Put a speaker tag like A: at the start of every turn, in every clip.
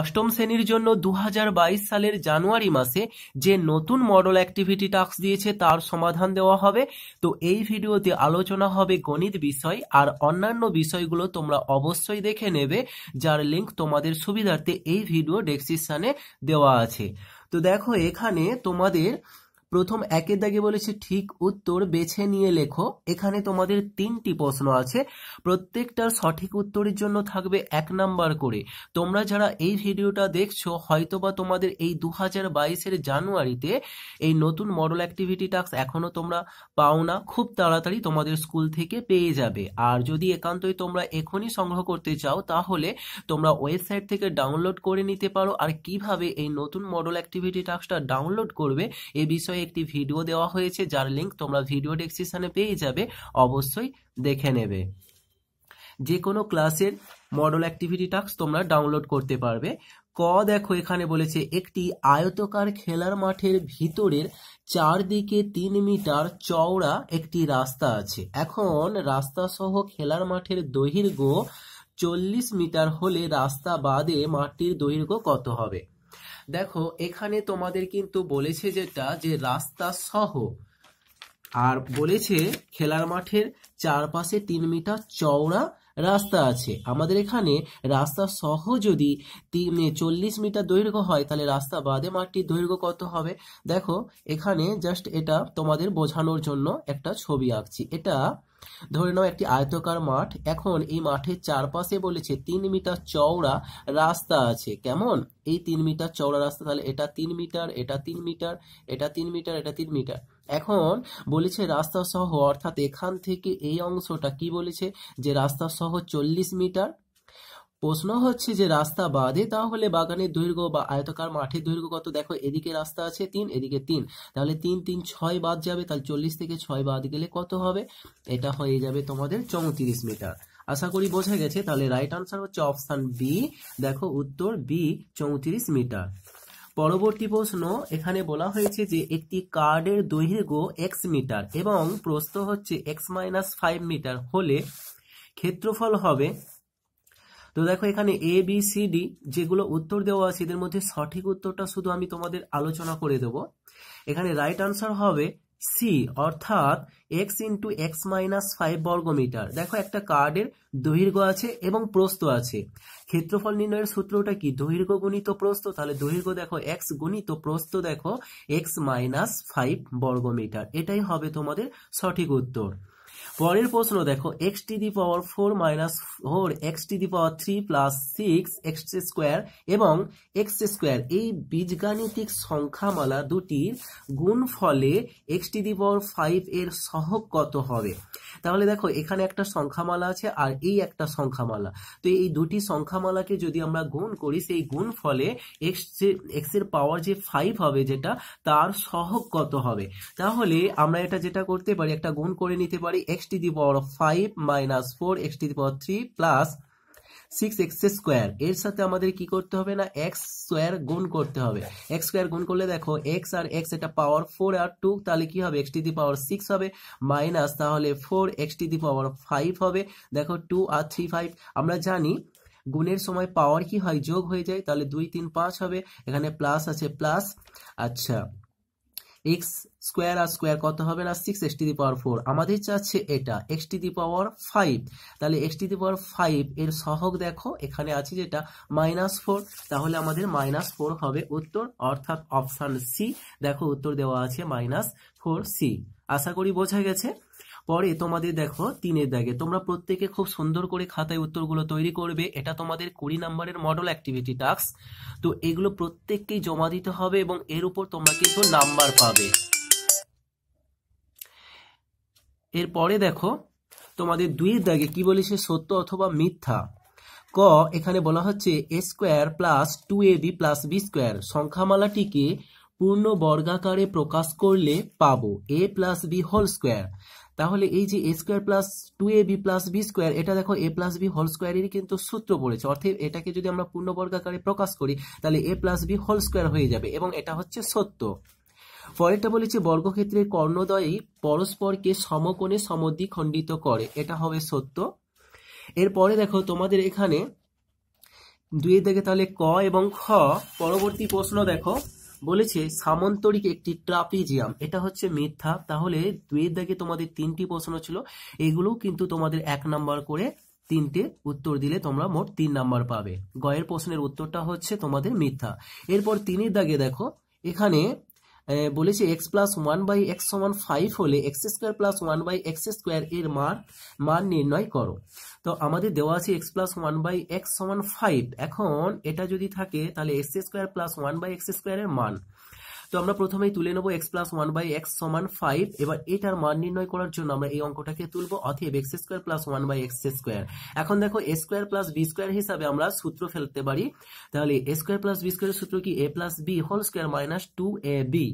A: অষ্টম শ্রেণির জন্য দু বাইশ সালের জানুয়ারি মাসে যে নতুন মডেল অ্যাক্টিভিটি টাস্ক দিয়েছে তার সমাধান দেওয়া হবে তো এই ভিডিওতে আলোচনা হবে গণিত বিষয় আর অন্যান্য বিষয়গুলো তোমরা অবশ্যই দেখে নেবে যার লিঙ্ক তোমাদের সুবিধার্থে এই ভিডিও ডেসক্রিপশানে দেওয়া আছে তো দেখো এখানে তোমাদের প্রথম একের দাগে বলেছে ঠিক উত্তর বেছে নিয়ে লেখো এখানে তোমাদের তিনটি প্রশ্ন আছে প্রত্যেকটার সঠিক উত্তরের জন্য থাকবে এক নাম্বার করে তোমরা যারা এই ভিডিওটা দেখছো হয়তোবা তোমাদের এই দু হাজার বাইশের জানুয়ারিতে এই নতুন মডেল অ্যাক্টিভিটি টাস্ক এখনও তোমরা পাও না খুব তাড়াতাড়ি তোমাদের স্কুল থেকে পেয়ে যাবে আর যদি একান্তই তোমরা এখনই সংগ্রহ করতে চাও তাহলে তোমরা ওয়েবসাইট থেকে ডাউনলোড করে নিতে পারো আর কিভাবে এই নতুন মডেল অ্যাক্টিভিটি টাস্কটা ডাউনলোড করবে এ বিষয়ে একটি ভিডিও দেওয়া হয়েছে যার লিঙ্ক তোমরা ভিডিও ডেসক্রিপশানে পেয়ে যাবে অবশ্যই দেখে নেবে যে কোনো ক্লাসের মডেল অ্যাক্টিভিটি টাস্ক তোমরা ডাউনলোড করতে পারবে ক দেখো এখানে বলেছে একটি আয়তকার খেলার মাঠের ভিতরের চারদিকে তিন মিটার চওড়া একটি রাস্তা আছে এখন রাস্তা সহ খেলার মাঠের দৈর্ঘ্য চল্লিশ মিটার হলে রাস্তা বাদে মাটির দৈর্ঘ্য কত হবে দেখো এখানে তোমাদের কিন্তু বলেছে যেটা যে রাস্তা সহ আর বলেছে খেলার মাঠের চারপাশে তিন মিটার চওড়া রাস্তা আছে আমাদের এখানে রাস্তা সহ যদি তিন চল্লিশ মিটার দৈর্ঘ্য হয় তাহলে রাস্তা বাদে মাঠটির দৈর্ঘ্য কত হবে দেখো এখানে জাস্ট এটা তোমাদের বোঝানোর জন্য একটা ছবি আঁকছি এটা ধরে নাও একটি আয়তকার মাঠ এখন এই মাঠের চারপাশে বলেছে তিন মিটার চওড়া রাস্তা আছে কেমন এই তিন মিটার চওড়া রাস্তা তাহলে এটা তিন মিটার এটা তিন মিটার এটা তিন মিটার এটা তিন মিটার এখন বলেছে রাস্তা সহ অর্থাৎ এখান থেকে এই অংশটা কি বলেছে যে রাস্তা সহ চল্লিশ মিটার প্রশ্ন হচ্ছে যে রাস্তা বাদে তাহলে বাগানের দৈর্ঘ্য বা আয়তকার মাঠের দৈর্ঘ্য কত দেখো এদিকে রাস্তা আছে তিন এদিকে তিন তাহলে তিন তিন ছয় বাদ যাবে তাহলে চল্লিশ থেকে ছয় বাদ গেলে কত হবে এটা হয়ে যাবে তোমাদের চৌত্রিশ মিটার আশা করি বোঝা গেছে তাহলে রাইট আনসার হচ্ছে অপশান বি দেখো উত্তর বি চৌত্রিশ মিটার পরবর্তী প্রশ্ন এখানে বলা হয়েছে যে একটি কার্ডের দৈর্ঘ্য এক্স মিটার এবং প্রশ্ন হচ্ছে এক্স মাইনাস ফাইভ মিটার হলে ক্ষেত্রফল হবে তো দেখো এখানে এ বি সি ডি যেগুলো উত্তর দেওয়া আছে এদের মধ্যে সঠিক উত্তরটা শুধু আমি তোমাদের আলোচনা করে দেব এখানে রাইট আনসার হবে সি অর্থাৎ x into x minus five বর্গমিটার দেখো একটা কার্ডের দৈর্ঘ্য আছে এবং প্রস্থ আছে ক্ষেত্রফল নির্ণয়ের সূত্রটা কি দৈর্ঘ্য গুণিত প্রস্থ তাহলে দৈর্ঘ্য দেখো এক্স গুণিত প্রস্থ দেখো এক্স মাইনাস ফাইভ বর্গমিটার এটাই হবে তোমাদের সঠিক উত্তর পরের প্রশ্ন দেখো x to the power four minus four x to the power three plus six x square এবং এক্স স্কোয়ার এই বীজগাণিতিক সংখ্যামালা দুটির গুণ ফলে x to the power five এর সহক কত হবে তাহলে দেখো এখানে একটা সংখ্যামালা আছে আর এই একটা সংখ্যামালা তো এই দুটি সংখ্যামালাকে যদি আমরা গুণ করি সেই গুণ ফলে এক্স এক্স এর পাওয়ার যে ফাইভ হবে যেটা তার সহক কত হবে তাহলে আমরা এটা যেটা করতে পারি একটা গুণ করে নিতে পারি x x to the power five minus four x to the power three plus six x square এর সাথে আমাদের কি করতে হবে না এক্স স্কোয়ার গুণ করতে হবে এক্স স্কোয়ার গুণ করলে দেখো এক্স আর এক্স এটা পাওয়ার ফোর আর টু তাহলে কি হবে x to the power six হবে মাইনাস তাহলে four x to the power five হবে দেখো টু আর থ্রি ফাইভ আমরা জানি গুণের সময় পাওয়ার কি হয় যোগ হয়ে যায় তাহলে দুই তিন পাঁচ হবে এখানে প্লাস আছে প্লাস আচ্ছা এক্স স্কোয়ার আর স্কোয়ার কত হবে না six x to power four আমাদের চাচ্ছে এটা এক্স টু পাওয়ার ফাইভ তাহলে এক্স টু পাওয়ার ফাইভ এর সহগ দেখো এখানে আছে যেটা মাইনাস ফোর তাহলে আমাদের মাইনাস ফোর হবে উত্তর অর্থাৎ অপশান সি দেখো উত্তর দেওয়া আছে মাইনাস ফোর সি আশা করি বোঝা গেছে পরে তোমাদের দেখো তিনের দাগে তোমরা প্রত্যেকে খুব সুন্দর করে খাতায় উত্তরগুলো তৈরি করবে এটা তোমাদের কুড়ি নাম্বারের মডেল অ্যাক্টিভিটি টাস্ক তো এগুলো প্রত্যেককেই জমা দিতে হবে এবং এর উপর তোমরা কিন্তু নাম্বার পাবে এরপরে দেখো তোমাদের দুইয়ের দাগে কি সে সত্য অথবা মিথ্যা ক এখানে বলা হচ্ছে a square plus two a b plus b square সংখ্যামালাটিকে পূর্ণ বর্গাকারে প্রকাশ করলে পাবো a plus b whole square তাহলে এই যে a square plus two a b plus b square এটা দেখো এ প্লাস বি হোল স্কোয়ারেরই কিন্তু সূত্র পড়েছে অর্থাৎ এটাকে যদি আমরা পূর্ণবর্গাকারে প্রকাশ করি তাহলে a plus b whole square হয়ে যাবে এবং এটা হচ্ছে সত্য পরেরটা বলেছে বর্গক্ষেত্রের কর্ণদয়ই পরস্পরকে সমকোণে খণ্ডিত করে এটা হবে সত্য এরপরে দেখো তোমাদের এখানে দুই থেকে তাহলে ক এবং খ পরবর্তী প্রশ্ন দেখো বলেছে সামন্তরিক একটি ট্রাপিজিয়াম এটা হচ্ছে মিথ্যা তাহলে দুয়ের দাগে তোমাদের তিনটি প্রশ্ন ছিল এগুলো কিন্তু তোমাদের এক নাম্বার করে তিনটে উত্তর দিলে তোমরা মোট তিন নাম্বার পাবে গয়ের প্রশ্নের উত্তরটা হচ্ছে তোমাদের মিথ্যা এরপর তিনের দাগে দেখো এখানে বলেছি x plus one by x সমান ফাইভ হলে x square plus one by x square এর মান মান নির্ণয় করো তো আমাদের দেওয়া আছে x plus one by x সমান ফাইভ এখন এটা যদি থাকে তাহলে x square plus one by x স্কোয়ারের মান তো আমরা প্রথমেই তুলে নেব x plus one by x সমান ফাইভ এবার এটার মান নির্ণয় করার জন্য আমরা এই অঙ্কটাকে তুলবো অথব x square plus one by x square এখন দেখো a square plus b square হিসাবে আমরা সূত্র ফেলতে পারি তাহলে এ স্কোয়ার প্লাস বি স্কোয়ারের সূত্র কি a plus b whole square minus two a b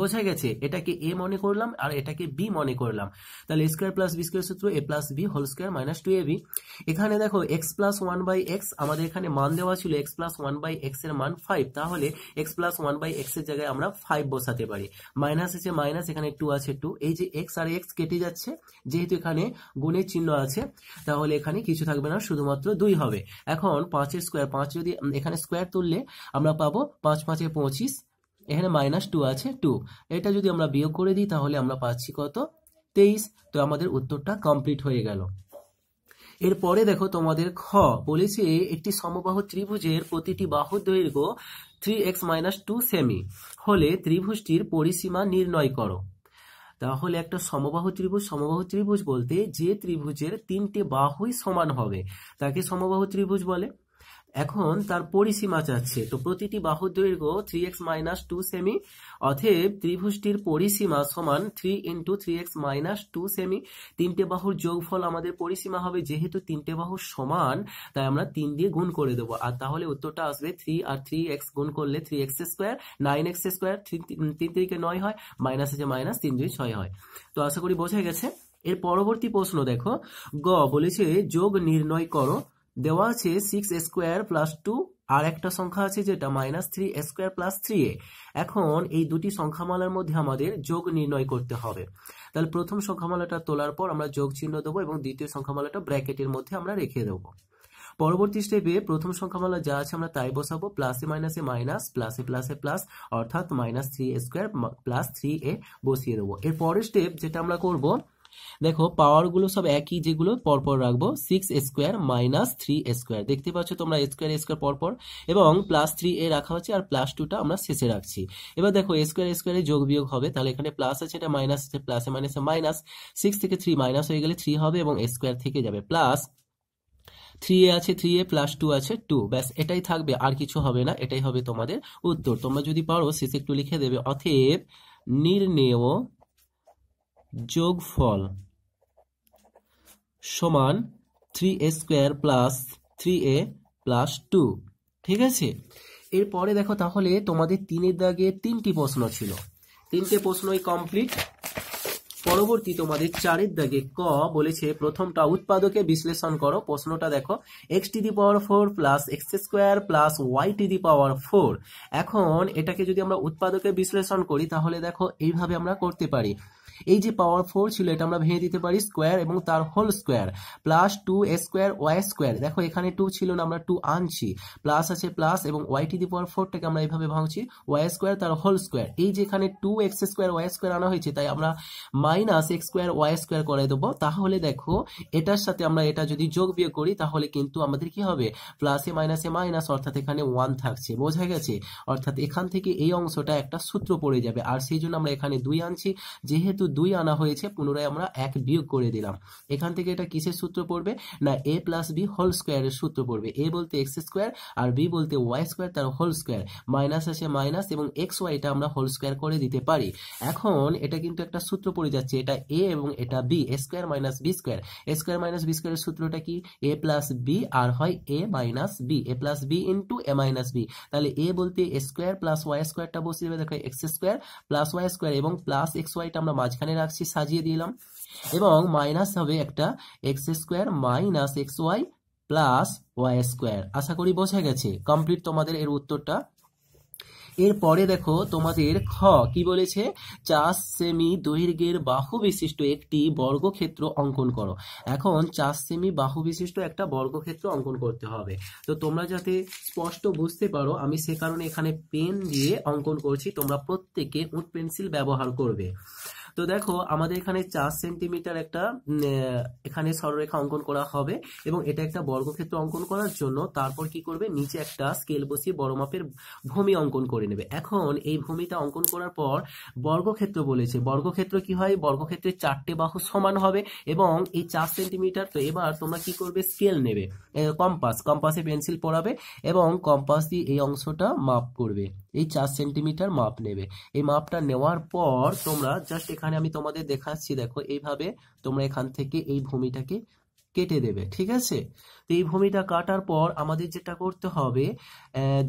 A: বোঝা গেছে এটাকে এ মনে করলাম আর এটাকে বি মনে করলাম তাহলে স্কোয়ার প্লাস বি স্কোয়ার সূত্র a plus b whole square minus two a b এখানে দেখো x plus one by x আমাদের এখানে মান দেওয়া ছিল x plus one by x এর মান ফাইভ তাহলে x plus one by x এর জায়গায় আমরা ফাইভ বসাতে পারি মাইনাস আছে মাইনাস এখানে টু আছে টু এই যে এক্স আর এক্স কেটে যাচ্ছে যেহেতু এখানে গুণের চিহ্ন আছে তাহলে এখানে কিছু থাকবে না শুধুমাত্র দুই হবে এখন পাঁচের স্কোয়ার পাঁচ যদি এখানে স্কোয়ার তুললে আমরা পাবো পাঁচ পাঁচে পঁচিশ এখানে মাইনাস টু আছে টু এটা যদি আমরা বিয়োগ করে দিই তাহলে আমরা পাচ্ছি কত তেইশ তো আমাদের উত্তরটা কমপ্লিট হয়ে গেল এরপরে দেখো তোমাদের খ বলেছে একটি সমবাহু ত্রিভুজের প্রতিটি বাহু দৈর্ঘ্য থ্রি এক্স মাইনাস টু সেমি হলে ত্রিভুজটির পরিসীমা নির্ণয় করো তাহলে একটা সমবাহু ত্রিভুজ সমবাহু ত্রিভুজ বলতে যে ত্রিভুজের তিনটে বাহুই সমান হবে তাকে সমবাহু ত্রিভুজ বলে এখন তার পরিসীমা চাচ্ছে তো প্রতিটি বাহুর দৈর্ঘ্য থ্রি এক্স মাইনাস টু সেমি অথব ত্রিভুজটির পরিসীমা সমান three into three x minus two সেমি তিনটে বাহুর যোগফল আমাদের পরিসীমা হবে যেহেতু তিনটে বাহু সমান তাই আমরা তিন দিয়ে গুণ করে দেবো আর তাহলে উত্তরটা আসবে থ্রি আর থ্রি এক্স গুণ করলে three x square nine x square তিন তিনকে নয় হয় মাইনাস আছে মাইনাস তিন দুই ছয় হয় তো আশা করি বোঝা গেছে এর পরবর্তী প্রশ্ন দেখো গ বলেছে যোগ নির্ণয় করো দেওয়া আছে সিক্স স্কোয়ার প্লাস টু আর একটা সংখ্যা আছে যেটা minus three square plus three a এখন এই দুটি সংখ্যামালার মধ্যে আমাদের যোগ নির্ণয় করতে হবে তাহলে প্রথম সংখ্যামালাটা তোলার পর আমরা যোগ চিহ্ন দেবো এবং দ্বিতীয় সংখ্যামালাটা ব্র্যাকেটের মধ্যে আমরা রেখে দেবো পরবর্তী স্টেপে প্রথম সংখ্যামালা যা আছে আমরা তাই বসাবো প্লাসে মাইনাসে মাইনাস প্লাসে প্লাসে প্লাস অর্থাৎ minus three square plus three a বসিয়ে দেবো এর পরের স্টেপ যেটা আমরা করবো দেখো পাওয়ারগুলো সব একই যেগুলো পরপর রাখবো six square minus three square দেখতে পাচ্ছ তোমরা স্কোয়ার স্কোয়ার পরপর এবং প্লাস থ্রি এ রাখা হচ্ছে আর প্লাস টুটা আমরা শেষে রাখছি এবার দেখো স্কোয়ার স্কোয়ারে যোগ বিয়োগ হবে তাহলে এখানে প্লাস আছে এটা মাইনাস আছে প্লাসে মাইনাসে মাইনাস সিক্স থেকে থ্রি মাইনাস হয়ে গেলে থ্রি হবে এবং স্কোয়ার থেকে যাবে প্লাস থ্রি এ আছে থ্রি এ প্লাস টু আছে টু ব্যাস এটাই থাকবে আর কিছু হবে না এটাই হবে তোমাদের উত্তর তোমরা যদি পারো শেষে একটু লিখে দেবে অথেব নির্ণেয় যোগফল সমান three a square plus three a plus two ঠিক আছে এরপরে দেখো তাহলে তোমাদের তিনের দাগে তিনটি প্রশ্ন ছিল তিনটে প্রশ্নই কমপ্লিট পরবর্তী তোমাদের চারের দাগে ক বলেছে প্রথমটা উৎপাদকে বিশ্লেষণ করো প্রশ্নটা দেখো x to the power four plus x square plus y to the power four এখন এটাকে যদি আমরা উৎপাদকে বিশ্লেষণ করি তাহলে দেখো এইভাবে আমরা করতে পারি এই যে পাওয়ার ফোর ছিল এটা আমরা ভেঙে দিতে পারি স্কোয়ার এবং তার whole square plus two a square y square দেখো এখানে টু ছিল না আমরা টু আনছি প্লাস আছে প্লাস এবং ওয়াই টি দি পাওয়ার ফোরটাকে আমরা এইভাবে ভাঙছি ওয়াই স্কোয়ার তার হোল স্কোয়ার এই যেখানে two x square y square আনা হয়েছে তাই আমরা minus x square y square করে দেবো তাহলে দেখো এটার সাথে আমরা এটা যদি যোগ বিয়োগ করি তাহলে কিন্তু আমাদের কি হবে প্লাসে মাইনাসে মাইনাস অর্থাৎ এখানে ওয়ান থাকছে বোঝা গেছে অর্থাৎ এখান থেকে এই অংশটা একটা সূত্র পড়ে যাবে আর সেই জন্য আমরা এখানে দুই আনছি যেহেতু যেহেতু দুই আনা হয়েছে পুনরায় আমরা এক বিয়োগ করে দিলাম এখান থেকে এটা কিসের সূত্র পড়বে না এ প্লাস বি হোল স্কোয়ারের সূত্র পড়বে এ বলতে এক্স স্কোয়ার আর বি বলতে ওয়াই স্কোয়ার তার হোল স্কোয়ার মাইনাস আছে মাইনাস এবং এক্স ওয়াইটা আমরা হোল স্কোয়ার করে দিতে পারি এখন এটা কিন্তু একটা সূত্র পড়ে যাচ্ছে এটা এ এবং এটা b a square minus b square a square minus b স্কোয়ারের সূত্রটা কি এ প্লাস বি আর হয় a minus b a plus b into a minus b তাহলে এ বলতে এ স্কোয়ার প্লাস ওয়াই স্কোয়ারটা বসিয়ে দেখো x square plus y square এবং প্লাস এক্স ওয়াইটা আমরা মাঝে মাঝখানে রাখছি সাজিয়ে দিলাম এবং মাইনাস হবে একটা x square minus x y plus y square আশা করি বোঝা গেছে কমপ্লিট তোমাদের এর উত্তরটা এরপরে দেখো তোমাদের খ কি বলেছে চার সেমি দৈর্ঘ্যের বাহু বিশিষ্ট একটি বর্গক্ষেত্র অঙ্কন করো এখন চার সেমি বাহু বিশিষ্ট একটা বর্গক্ষেত্র অঙ্কন করতে হবে তো তোমরা যাতে স্পষ্ট বুঝতে পারো আমি সে কারণে এখানে পেন দিয়ে অঙ্কন করছি তোমরা প্রত্যেকে উট পেন্সিল ব্যবহার করবে তো দেখো আমাদের এখানে চার সেন্টিমিটার একটা এখানে সরলরেখা অঙ্কন করা হবে এবং এটা একটা বর্গক্ষেত্র অঙ্কন করার জন্য তারপর কি করবে নিচে একটা স্কেল বসিয়ে বড় মাপের ভূমি অঙ্কন করে নেবে এখন এই ভূমিটা অঙ্কন করার পর বর্গক্ষেত্র বলেছে বর্গক্ষেত্র কি হয় বর্গক্ষেত্রে চারটে বাহু সমান হবে এবং এই চার সেন্টিমিটার তো এবার তোমরা কি করবে স্কেল নেবে কম্পাস কম্পাসে পেন্সিল পড়াবে এবং কম্পাস দিয়ে এই অংশটা মাপ করবে এই চার সেন্টিমিটার মাপ নেবে এই মাপটা নেওয়ার পর তোমরা জাস্ট এখানে এখানে আমি তোমাদের দেখাচ্ছি দেখো এইভাবে তোমরা এখান থেকে এই ভূমিটাকে কেটে দেবে ঠিক আছে তো এই ভূমিটা কাটার পর আমাদের যেটা করতে হবে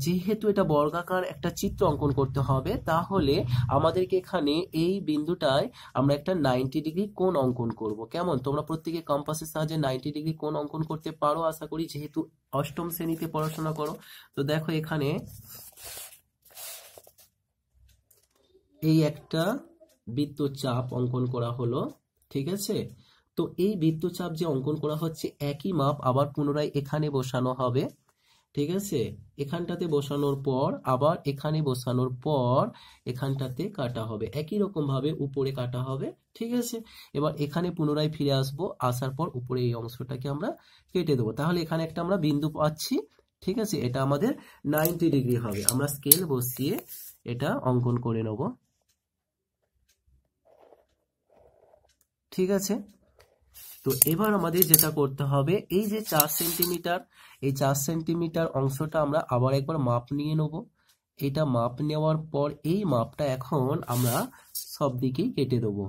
A: যেহেতু এটা বর্গাকার একটা চিত্র অঙ্কন করতে হবে তাহলে আমাদেরকে এখানে এই বিন্দুটায় আমরা একটা নাইনটি ডিগ্রি কোন অঙ্কন করব কেমন তোমরা প্রত্যেকে কম্পাসের সাহায্যে নাইনটি ডিগ্রি কোন অঙ্কন করতে পারো আশা করি যেহেতু অষ্টম শ্রেণীতে পড়াশোনা করো তো দেখো এখানে এই একটা চাপ অঙ্কন করা হলো ঠিক আছে তো এই চাপ যে অঙ্কন করা হচ্ছে একই মাপ আবার পুনরায় এখানে বসানো হবে ঠিক আছে এখানটাতে বসানোর পর আবার এখানে বসানোর পর এখানটাতে কাটা হবে একই রকমভাবে উপরে কাটা হবে ঠিক আছে এবার এখানে পুনরায় ফিরে আসব আসার পর উপরে এই অংশটাকে আমরা কেটে দেবো তাহলে এখানে একটা আমরা বিন্দু পাচ্ছি ঠিক আছে এটা আমাদের নাইনটি ডিগ্রি হবে আমরা স্কেল বসিয়ে এটা অঙ্কন করে নেবো ঠিক আছে তো এবার আমাদের যেটা করতে হবে এই যে চার সেন্টিমিটার এই চার সেন্টিমিটার অংশটা আমরা আবার একবার মাপ নিয়ে নেব এটা মাপ নেওয়ার পর এই মাপটা এখন আমরা সব দিকেই কেটে দেবো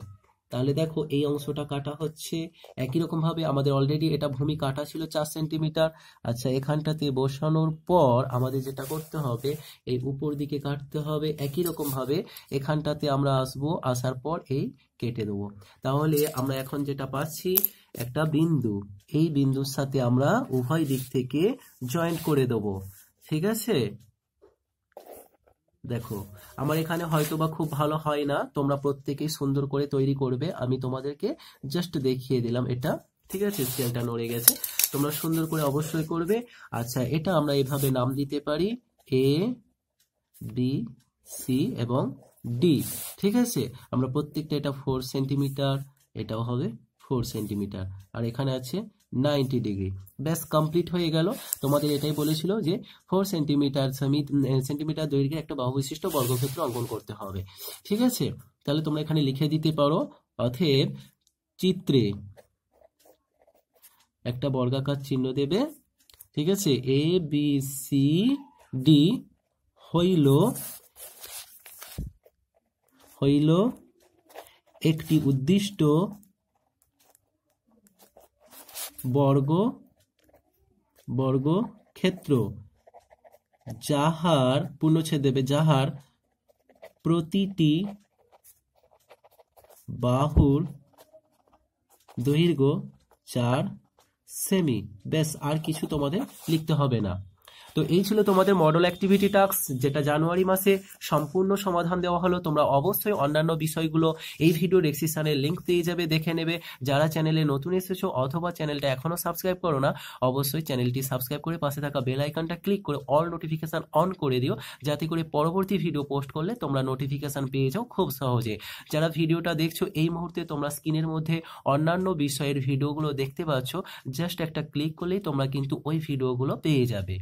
A: তাহলে দেখো এই অংশটা কাটা হচ্ছে একই রকমভাবে আমাদের অলরেডি এটা ভূমি কাটা ছিল চার সেন্টিমিটার আচ্ছা এখানটাতে বসানোর পর আমাদের যেটা করতে হবে এই উপর দিকে কাটতে হবে একই রকমভাবে এখানটাতে আমরা আসব আসার পর এই কেটে দেবো তাহলে আমরা এখন যেটা পাচ্ছি একটা বিন্দু এই বিন্দুর সাথে আমরা উভয় দিক থেকে জয়েন্ট করে দেবো ঠিক আছে দেখো আমার এখানে হয়তো বা খুব ভালো হয় না তোমরা প্রত্যেকেই সুন্দর করে তৈরি করবে আমি তোমাদেরকে জাস্ট দেখিয়ে দিলাম এটা ঠিক আছে স্কেলটা নড়ে গেছে তোমরা সুন্দর করে অবশ্যই করবে আচ্ছা এটা আমরা এভাবে নাম দিতে পারি এ বি সি এবং ডি ঠিক আছে আমরা প্রত্যেকটা এটা ফোর সেন্টিমিটার এটাও হবে ফোর সেন্টিমিটার আর এখানে আছে 90 ডিগ্রি ব্যাস কমপ্লিট হয়ে গেল তোমাদের এটাই বলেছিল যে ফোর সেন্টিমিটার সেন্টিমিটার দৈর্ঘ্যের একটা বাহু বিশিষ্ট বর্গক্ষেত্র অঙ্কন করতে হবে ঠিক আছে তাহলে তোমরা এখানে লিখে দিতে পারো অথেব চিত্রে একটা বর্গাকার চিহ্ন দেবে ঠিক আছে এ বি সি ডি হইল হইল একটি উদ্দিষ্ট বর্গ বর্গ ক্ষেত্র যাহার পূর্ণচ্ছেদ দেবে যাহার প্রতিটি বাহুর দৈর্ঘ্য চার সেমি ব্যাস আর কিছু তোমাদের লিখতে হবে না তো এই ছিল তোমাদের মডেল অ্যাক্টিভিটি টাস্ক যেটা জানুয়ারি মাসে সম্পূর্ণ সমাধান দেওয়া হলো তোমরা অবশ্যই অন্যান্য বিষয়গুলো এই ভিডিও ডেসক্রিপশানের লিঙ্ক পেয়ে যাবে দেখে নেবে যারা চ্যানেলে নতুন এসেছো অথবা চ্যানেলটা এখনও সাবস্ক্রাইব করো না অবশ্যই চ্যানেলটি সাবস্ক্রাইব করে পাশে থাকা বেল আইকনটা ক্লিক করে অল নোটিফিকেশান অন করে দিও যাতে করে পরবর্তী ভিডিও পোস্ট করলে তোমরা নোটিফিকেশান পেয়ে যাও খুব সহজে যারা ভিডিওটা দেখছো এই মুহূর্তে তোমরা স্ক্রিনের মধ্যে অন্যান্য বিষয়ের ভিডিওগুলো দেখতে পাচ্ছ জাস্ট একটা ক্লিক করলেই তোমরা কিন্তু ওই ভিডিওগুলো পেয়ে যাবে